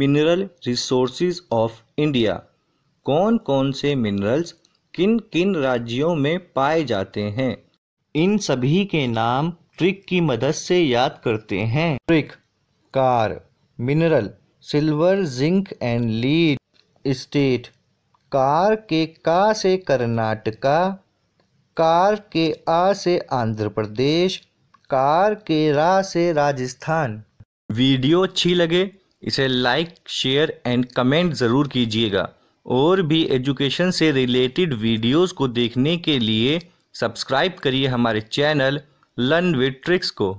mineral resources of India कौन कौन से मिनरल्स किन किन राज्यों में पाए जाते हैं इन सभी के नाम ट्रिक की मदद से याद करते हैं ट्रिक कार mineral silver zinc and lead state कार के का से कर्नाटका कार के आ से आंध्र प्रदेश कार के रा से राजस्थान वीडियो अच्छी लगे इसे लाइक शेयर एंड कमेंट ज़रूर कीजिएगा और भी एजुकेशन से रिलेटेड वीडियोस को देखने के लिए सब्सक्राइब करिए हमारे चैनल लर्न विद ट्रिक्स को